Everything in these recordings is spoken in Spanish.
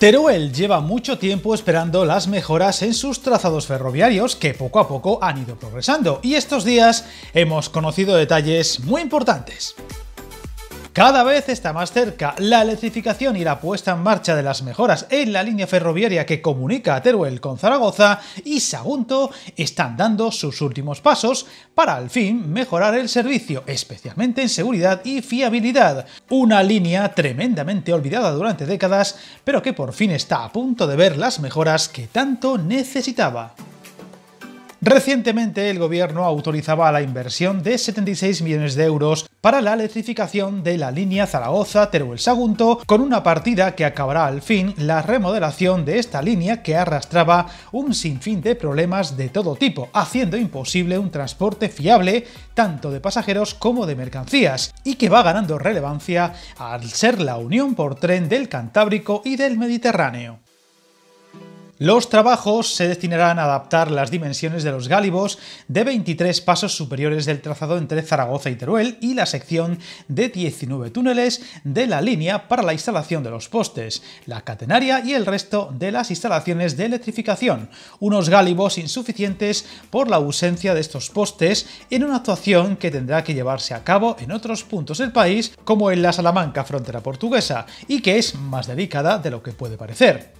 Teruel lleva mucho tiempo esperando las mejoras en sus trazados ferroviarios que poco a poco han ido progresando y estos días hemos conocido detalles muy importantes. Cada vez está más cerca la electrificación y la puesta en marcha de las mejoras en la línea ferroviaria que comunica a Teruel con Zaragoza y Sagunto están dando sus últimos pasos para al fin mejorar el servicio, especialmente en seguridad y fiabilidad. Una línea tremendamente olvidada durante décadas, pero que por fin está a punto de ver las mejoras que tanto necesitaba. Recientemente el gobierno autorizaba la inversión de 76 millones de euros para la electrificación de la línea Zaragoza-Teruel-Sagunto, con una partida que acabará al fin la remodelación de esta línea que arrastraba un sinfín de problemas de todo tipo, haciendo imposible un transporte fiable tanto de pasajeros como de mercancías, y que va ganando relevancia al ser la unión por tren del Cantábrico y del Mediterráneo. Los trabajos se destinarán a adaptar las dimensiones de los gálibos de 23 pasos superiores del trazado entre Zaragoza y Teruel y la sección de 19 túneles de la línea para la instalación de los postes, la catenaria y el resto de las instalaciones de electrificación, unos gálibos insuficientes por la ausencia de estos postes en una actuación que tendrá que llevarse a cabo en otros puntos del país como en la Salamanca frontera portuguesa y que es más delicada de lo que puede parecer.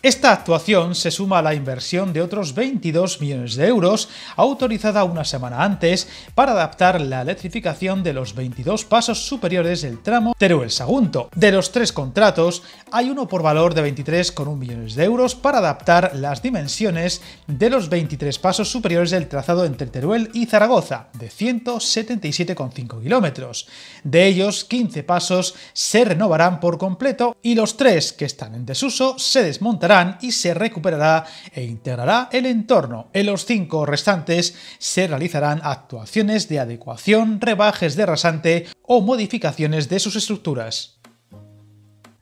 Esta actuación se suma a la inversión de otros 22 millones de euros, autorizada una semana antes, para adaptar la electrificación de los 22 pasos superiores del tramo Teruel-Sagunto. De los tres contratos, hay uno por valor de 23,1 millones de euros para adaptar las dimensiones de los 23 pasos superiores del trazado entre Teruel y Zaragoza, de 177,5 kilómetros. De ellos, 15 pasos se renovarán por completo y los tres que están en desuso se desmontarán y se recuperará e integrará el entorno. En los cinco restantes se realizarán actuaciones de adecuación, rebajes de rasante o modificaciones de sus estructuras.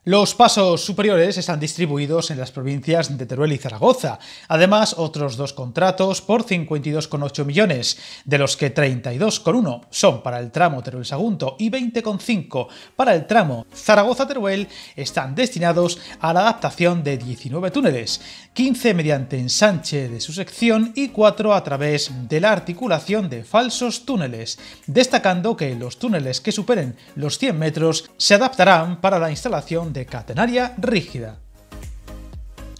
Los pasos superiores están distribuidos en las provincias de Teruel y Zaragoza. Además, otros dos contratos por 52,8 millones, de los que 32,1 son para el tramo Teruel-Sagunto y 20,5 para el tramo Zaragoza-Teruel están destinados a la adaptación de 19 túneles, 15 mediante ensanche de su sección y 4 a través de la articulación de falsos túneles, destacando que los túneles que superen los 100 metros se adaptarán para la instalación de catenaria rígida.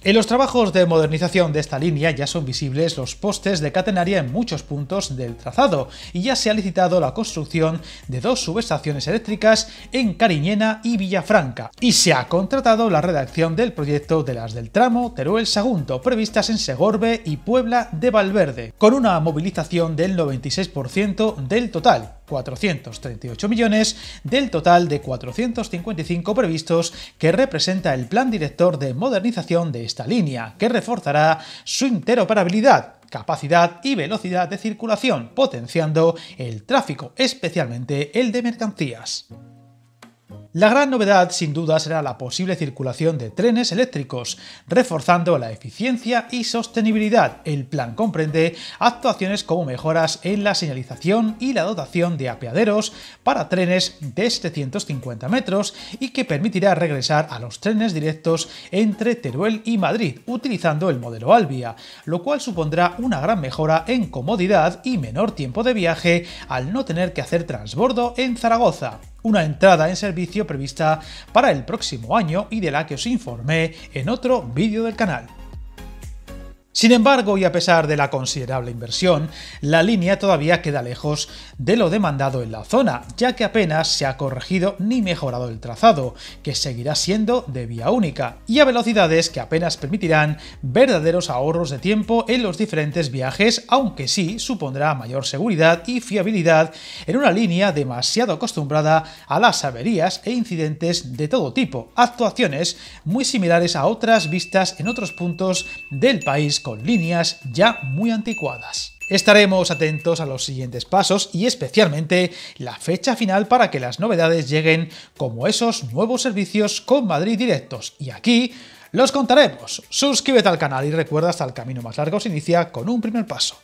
En los trabajos de modernización de esta línea ya son visibles los postes de catenaria en muchos puntos del trazado y ya se ha licitado la construcción de dos subestaciones eléctricas en Cariñena y Villafranca y se ha contratado la redacción del proyecto de las del tramo Teruel-Sagunto previstas en Segorbe y Puebla de Valverde con una movilización del 96% del total 438 millones del total de 455 previstos que representa el plan director de modernización de esta línea, que reforzará su interoperabilidad capacidad y velocidad de circulación, potenciando el tráfico, especialmente el de mercancías. La gran novedad, sin duda, será la posible circulación de trenes eléctricos, reforzando la eficiencia y sostenibilidad. El plan comprende actuaciones como mejoras en la señalización y la dotación de apeaderos para trenes de 750 metros y que permitirá regresar a los trenes directos entre Teruel y Madrid utilizando el modelo Albia, lo cual supondrá una gran mejora en comodidad y menor tiempo de viaje al no tener que hacer transbordo en Zaragoza una entrada en servicio prevista para el próximo año y de la que os informé en otro vídeo del canal. Sin embargo, y a pesar de la considerable inversión, la línea todavía queda lejos de lo demandado en la zona, ya que apenas se ha corregido ni mejorado el trazado, que seguirá siendo de vía única, y a velocidades que apenas permitirán verdaderos ahorros de tiempo en los diferentes viajes, aunque sí supondrá mayor seguridad y fiabilidad en una línea demasiado acostumbrada a las averías e incidentes de todo tipo, actuaciones muy similares a otras vistas en otros puntos del país con líneas ya muy anticuadas. Estaremos atentos a los siguientes pasos y especialmente la fecha final para que las novedades lleguen como esos nuevos servicios con Madrid directos. Y aquí los contaremos. Suscríbete al canal y recuerda hasta el camino más largo se inicia con un primer paso.